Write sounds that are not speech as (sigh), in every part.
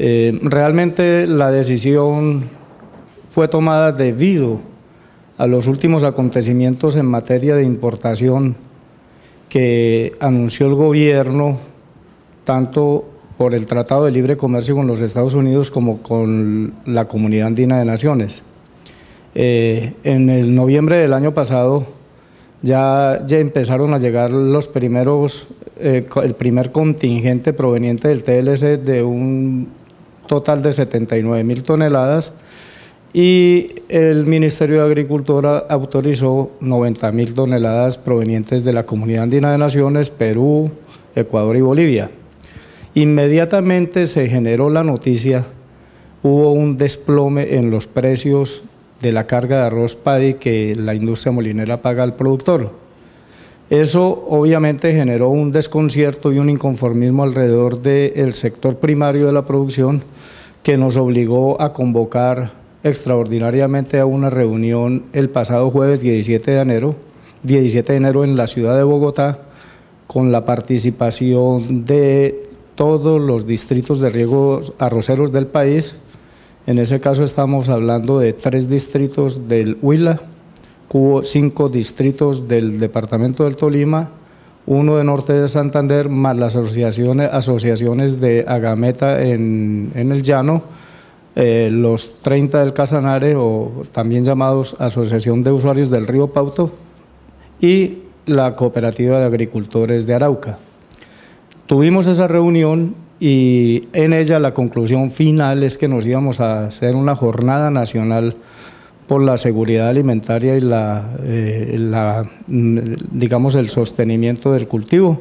Eh, realmente la decisión fue tomada debido a los últimos acontecimientos en materia de importación que anunció el gobierno, tanto por el Tratado de Libre Comercio con los Estados Unidos como con la Comunidad Andina de Naciones. Eh, en el noviembre del año pasado ya, empezaron a llegar los primeros, eh, el primer contingente proveniente del TLC de un total de 79 mil toneladas y el Ministerio de Agricultura autorizó 90 mil toneladas provenientes de la Comunidad Andina de Naciones, Perú, Ecuador y Bolivia. Inmediatamente se generó la noticia, hubo un desplome en los precios de la carga de arroz paddy que la industria molinera paga al productor. Eso obviamente generó un desconcierto y un inconformismo alrededor del sector primario de la producción que nos obligó a convocar extraordinariamente a una reunión el pasado jueves 17 de enero, 17 de enero en la ciudad de Bogotá, con la participación de todos los distritos de riego arroceros del país. En ese caso estamos hablando de tres distritos del Huila, hubo cinco distritos del departamento del Tolima, uno de Norte de Santander, más las asociaciones, asociaciones de Agameta en, en el Llano, eh, los 30 del Casanare, o también llamados Asociación de Usuarios del Río Pauto, y la Cooperativa de Agricultores de Arauca. Tuvimos esa reunión y en ella la conclusión final es que nos íbamos a hacer una jornada nacional por la seguridad alimentaria y la, eh, mm, digamos el sostenimiento del cultivo.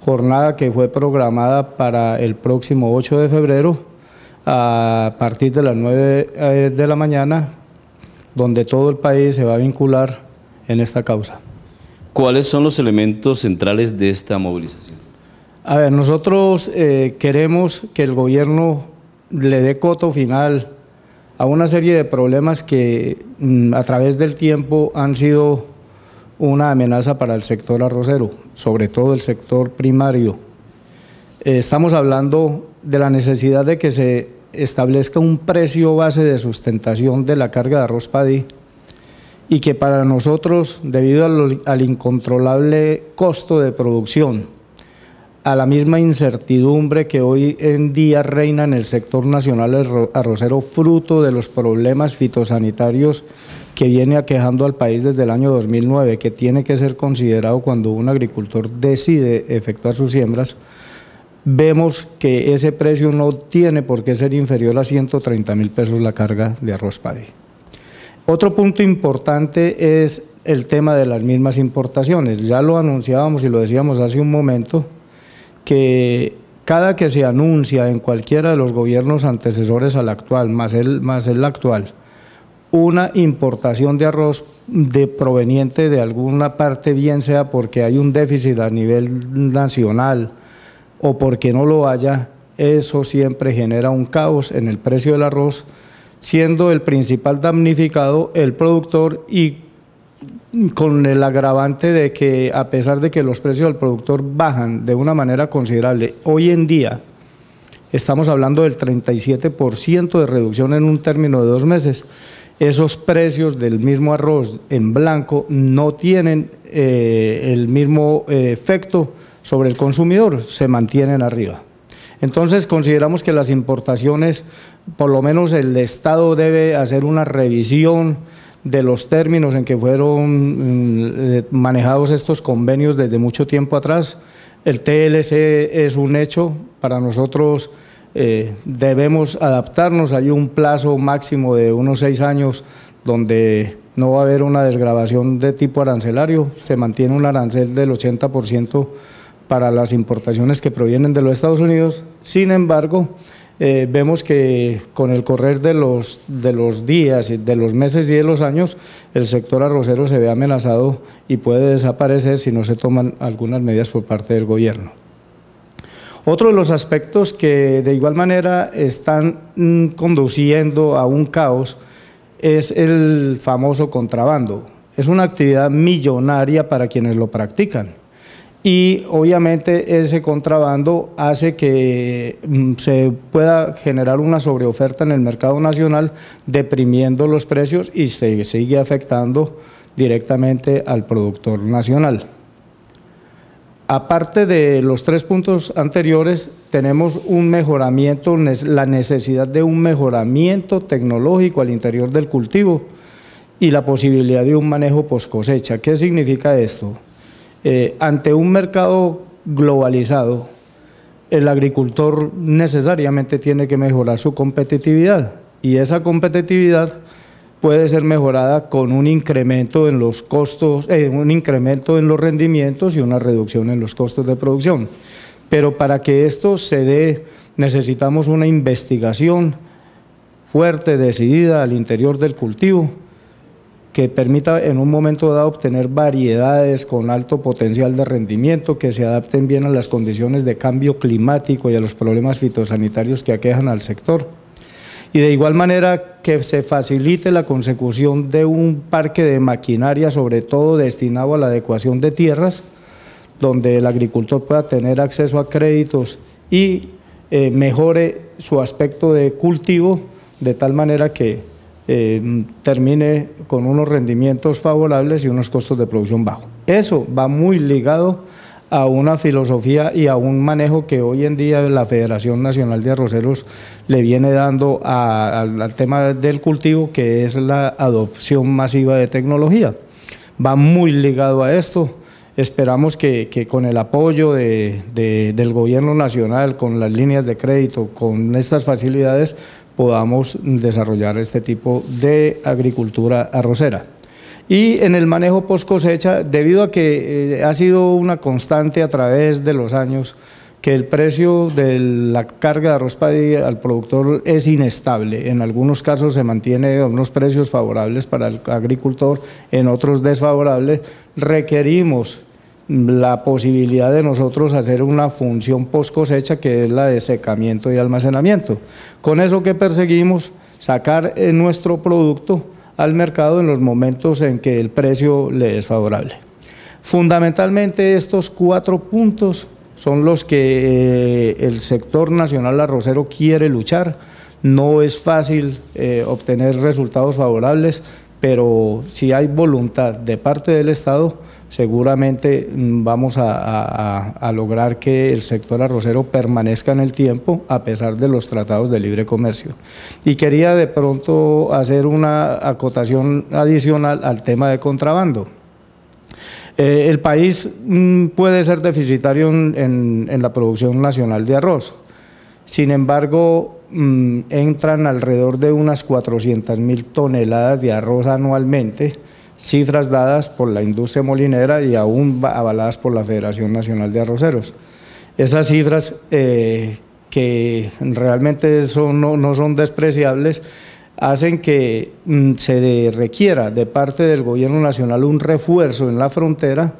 Jornada que fue programada para el próximo 8 de febrero a partir de las 9 eh, de la mañana, donde todo el país se va a vincular en esta causa. ¿Cuáles son los elementos centrales de esta movilización? A ver, nosotros eh, queremos que el gobierno le dé coto final a una serie de problemas que mm, a través del tiempo han sido una amenaza para el sector arrocero, sobre todo el sector primario. Eh, estamos hablando de la necesidad de que se establezca un precio base de sustentación de la carga de arroz padí y que para nosotros, debido al incontrolable costo de producción, a la misma incertidumbre que hoy en día reina en el sector nacional arrocero, fruto de los problemas fitosanitarios que viene aquejando al país desde el año 2009, que tiene que ser considerado cuando un agricultor decide efectuar sus siembras, vemos que ese precio no tiene por qué ser inferior a 130 mil pesos la carga de arroz paddy. Otro punto importante es el tema de las mismas importaciones. Ya lo anunciábamos y lo decíamos hace un momento, que cada que se anuncia en cualquiera de los gobiernos antecesores al actual, más el, más el actual, una importación de arroz de proveniente de alguna parte, bien sea porque hay un déficit a nivel nacional o porque no lo haya, eso siempre genera un caos en el precio del arroz, siendo el principal damnificado el productor y con el agravante de que a pesar de que los precios del productor bajan de una manera considerable, hoy en día estamos hablando del 37% de reducción en un término de dos meses, esos precios del mismo arroz en blanco no tienen eh, el mismo eh, efecto sobre el consumidor, se mantienen arriba. Entonces consideramos que las importaciones, por lo menos el Estado debe hacer una revisión de los términos en que fueron mm, eh, manejados estos convenios desde mucho tiempo atrás. El TLC es un hecho, para nosotros eh, debemos adaptarnos, hay un plazo máximo de unos seis años donde no va a haber una desgrabación de tipo arancelario, se mantiene un arancel del 80% para las importaciones que provienen de los Estados Unidos, sin embargo, eh, vemos que con el correr de los, de los días, de los meses y de los años, el sector arrocero se ve amenazado y puede desaparecer si no se toman algunas medidas por parte del gobierno. Otro de los aspectos que de igual manera están mm, conduciendo a un caos es el famoso contrabando. Es una actividad millonaria para quienes lo practican y obviamente ese contrabando hace que mm, se pueda generar una sobreoferta en el mercado nacional, deprimiendo los precios y se sigue afectando directamente al productor nacional. Aparte de los tres puntos anteriores, tenemos un mejoramiento, la necesidad de un mejoramiento tecnológico al interior del cultivo y la posibilidad de un manejo post cosecha. ¿Qué significa esto? Eh, ante un mercado globalizado, el agricultor necesariamente tiene que mejorar su competitividad y esa competitividad puede ser mejorada con un incremento en los costos, eh, un incremento en los rendimientos y una reducción en los costos de producción. Pero para que esto se dé, necesitamos una investigación fuerte, decidida al interior del cultivo, que permita en un momento dado obtener variedades con alto potencial de rendimiento, que se adapten bien a las condiciones de cambio climático y a los problemas fitosanitarios que aquejan al sector. Y de igual manera que se facilite la consecución de un parque de maquinaria, sobre todo destinado a la adecuación de tierras, donde el agricultor pueda tener acceso a créditos y eh, mejore su aspecto de cultivo, de tal manera que eh, termine con unos rendimientos favorables y unos costos de producción bajos. Eso va muy ligado a una filosofía y a un manejo que hoy en día la Federación Nacional de Arroceros le viene dando al tema del cultivo, que es la adopción masiva de tecnología. Va muy ligado a esto. Esperamos que, con el apoyo del gobierno nacional, con las líneas de crédito, con estas facilidades, podamos desarrollar este tipo de agricultura arrocera. Y en el manejo post cosecha, debido a que eh, ha sido una constante a través de los años, que el precio de la carga de arroz para el productor es inestable. En algunos casos se mantiene unos precios favorables para el agricultor, en otros desfavorables. Requerimos la posibilidad de nosotros hacer una función post cosecha que es la de secamiento y almacenamiento. Con eso que perseguimos, sacar eh, nuestro producto al mercado en los momentos en que el precio le es favorable. Fundamentalmente estos cuatro puntos son los que eh, el sector nacional arrocero quiere luchar. No es fácil eh, obtener resultados favorables pero si hay voluntad de parte del Estado, seguramente mm, vamos a, lograr que el sector arrocero permanezca en el tiempo a pesar de los tratados de libre comercio. Y quería de pronto hacer una acotación adicional al tema de contrabando. Eh, el país mm, puede ser deficitario en la producción nacional de arroz. Sin embargo, Mm, entran alrededor de unas 400 mil toneladas de arroz anualmente, cifras dadas por la industria molinera y aún avaladas por la Federación Nacional de Arroceros. Esas cifras eh, que realmente son, no, no son despreciables, hacen que mm, se requiera de parte del gobierno nacional un refuerzo en la frontera,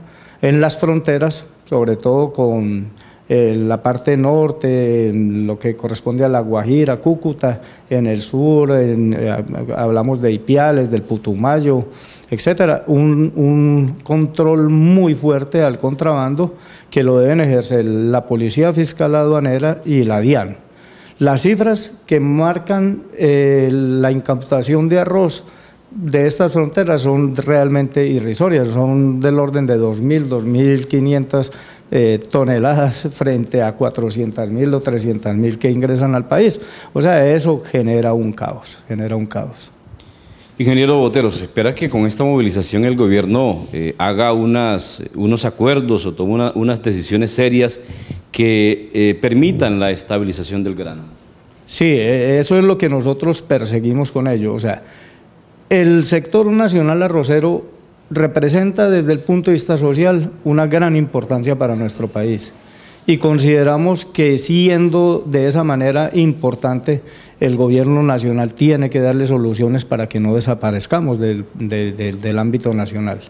en las fronteras, sobre todo con en la parte norte, en lo que corresponde a La Guajira, Cúcuta, en el sur, eh, hablamos de Ipiales, del Putumayo, etcétera, un, control muy fuerte al contrabando que lo deben ejercer la Policía Fiscal Aduanera y la DIAN. Las cifras que marcan eh, la incautación de arroz de estas fronteras son realmente irrisorias, son del orden de 2.000, 2.500 eh, toneladas (laughs) frente a 400.000 o 300.000 que ingresan al país. O sea, eso genera un caos, genera un caos. Ingeniero Boteros, espera que con esta movilización el gobierno eh, haga unas, unos acuerdos o tome unas decisiones serias que eh, permitan la estabilización del grano? Sí, e, eso es lo que nosotros perseguimos con ello. O sea, el sector nacional arrocero representa desde el punto de vista social una gran importancia para nuestro país y consideramos que siendo de esa manera importante, el gobierno nacional tiene que darle soluciones para que no desaparezcamos del, del ámbito nacional.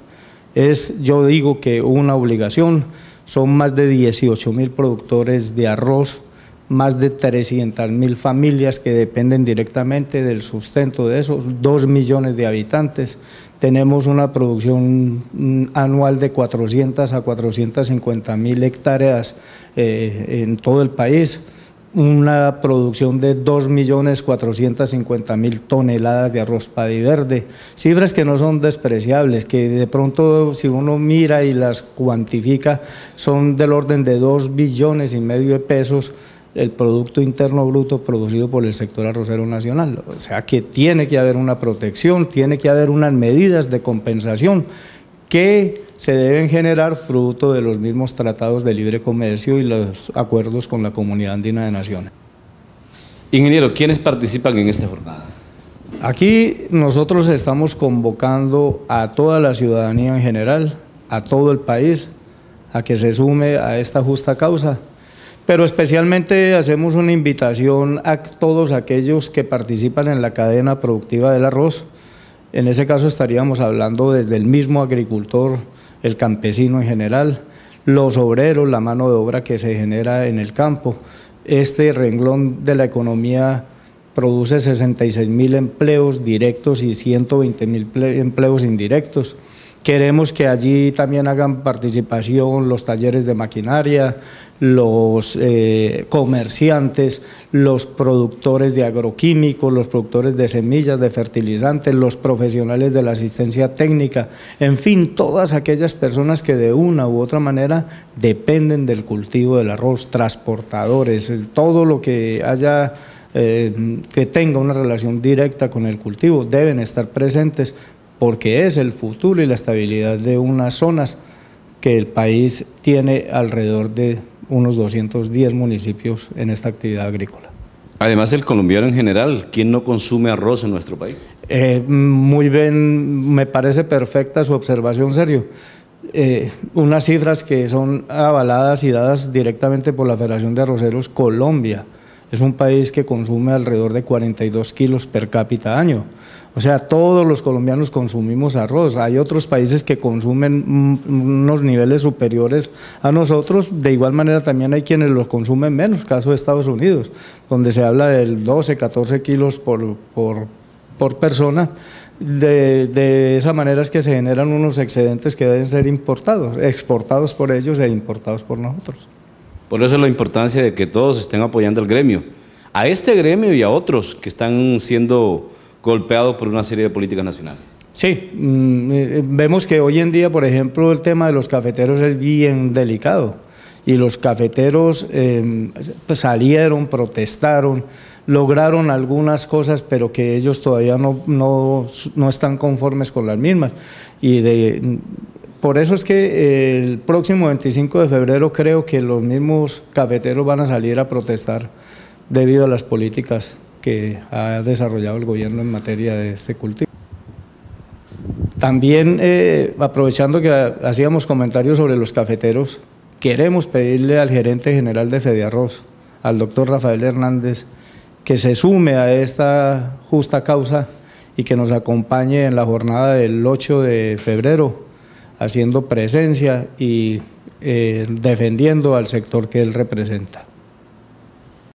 Es, yo digo que una obligación, son más de 18 mil productores de arroz más de 300.000 familias que dependen directamente del sustento de esos 2 millones de habitantes. Tenemos una producción mm, anual de 400 a 450 mil hectáreas eh, en todo el país una producción de 2.450.000 toneladas de arroz verde cifras que no son despreciables, que de pronto si uno mira y las cuantifica son del orden de 2 billones y medio de pesos el Producto Interno Bruto producido por el sector arrocero nacional. O sea que tiene que haber una protección, tiene que haber unas medidas de compensación que se deben generar fruto de los mismos tratados de libre comercio y los acuerdos con la comunidad andina de naciones. Ingeniero, ¿quiénes participan en esta jornada? Aquí nosotros estamos convocando a toda la ciudadanía en general, a todo el país, a que se sume a esta justa causa pero especialmente hacemos una invitación a todos aquellos que participan en la cadena productiva del arroz. En ese caso estaríamos hablando desde el mismo agricultor, el campesino en general, los obreros, la mano de obra que se genera en el campo. Este renglón de la economía produce 66 mil empleos directos y 120 mil empleos indirectos. Queremos que allí también hagan participación los talleres de maquinaria, los eh, comerciantes, los productores de agroquímicos, los productores de semillas, de fertilizantes, los profesionales de la asistencia técnica, en fin, todas aquellas personas que de una u otra manera dependen del cultivo del arroz, transportadores, eh, todo lo que haya eh, que tenga una relación directa con el cultivo, deben estar presentes porque es el futuro y la estabilidad de unas zonas que el país tiene alrededor de unos 210 municipios en esta actividad agrícola. Además, el colombiano en general, ¿quién no consume arroz en nuestro país? Eh, muy bien, me parece perfecta su observación, Sergio. Eh, unas cifras que son avaladas y dadas directamente por la Federación de Arroceros Colombia. Es un país que consume alrededor de 42 kilos per cápita año. O sea, todos los colombianos consumimos arroz. Hay otros países que consumen mm, unos niveles superiores a nosotros. De igual manera también hay quienes los consumen menos, caso de Estados Unidos, donde se habla del 12, 14 kilos por, por, persona. De, de, esa manera es que se generan unos excedentes que deben ser importados, exportados por ellos e importados por nosotros. Por eso es la importancia de que todos estén apoyando al gremio, a este gremio y a otros que están siendo golpeado por una serie de políticas nacionales. Sí, mm, eh, eh, vemos que hoy en día, por ejemplo, el tema de los cafeteros es bien delicado y los cafeteros em, pues, salieron, protestaron, lograron algunas cosas, pero que ellos todavía no, no, están conformes con las mismas. Y de, mm, por eso es que eh, el próximo 25 de febrero creo que los mismos cafeteros van a salir a protestar debido a las políticas que ha desarrollado el gobierno en materia de este cultivo. También, eh, aprovechando que hacíamos comentarios sobre los cafeteros, queremos pedirle al gerente general de Fede Arroz, al doctor Rafael Hernández, que se sume a esta justa causa y que nos acompañe en la jornada del 8 de febrero, haciendo presencia y eh, defendiendo al sector que él representa.